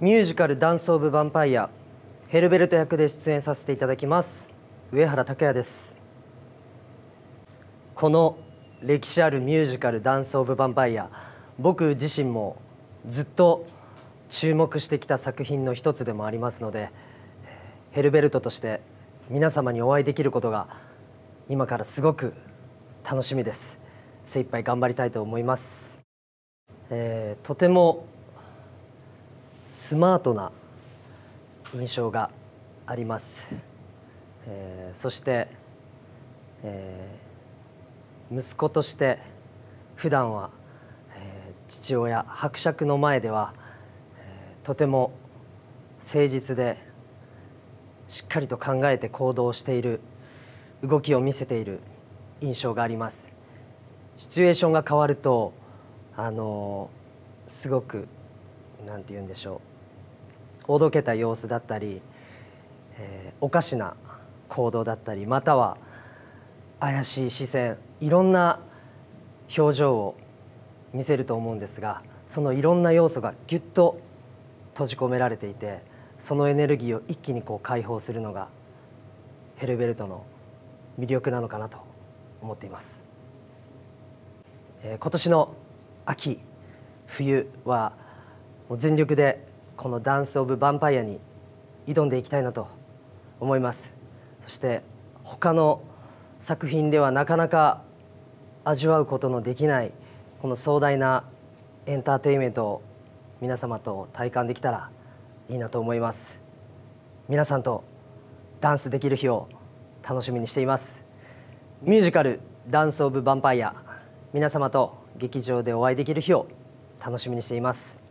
ミュージカル「ダンス・オブ・ヴァンパイア」ヘルベルト役で出演させていただきます上原拓也ですこの歴史あるミュージカル「ダンス・オブ・ヴァンパイア」僕自身もずっと注目してきた作品の一つでもありますのでヘルベルトとして皆様にお会いできることが今からすごく楽しみです精一杯頑張りたいと思います、えー、とてもスマートな印象があります、えー、そして、えー、息子として普段は、えー、父親伯爵の前では、えとても誠実でしっかりと考えて行動している動きを見せている印象がありますシチュエーションが変わるとあのすごく何て言うんでしょうおどけた様子だったり、えー、おかしな行動だったりまたは怪しい視線いろんな表情を見せると思うんですがそのいろんな要素がぎゅっと閉じ込められていてそのエネルギーを一気にこう解放するのがヘルベルトの魅力なのかなと思っています、えー、今年の秋冬はもう全力でこのダンス・オブ・ヴァンパイアに挑んでいきたいなと思いますそして他の作品ではなかなか味わうことのできないこの壮大なエンターテインメントを皆様と体感できたらいいなと思います皆さんとダンスできる日を楽しみにしていますミュージカル「ダンス・オブ・ヴァンパイア」皆様と劇場でお会いできる日を楽しみにしています。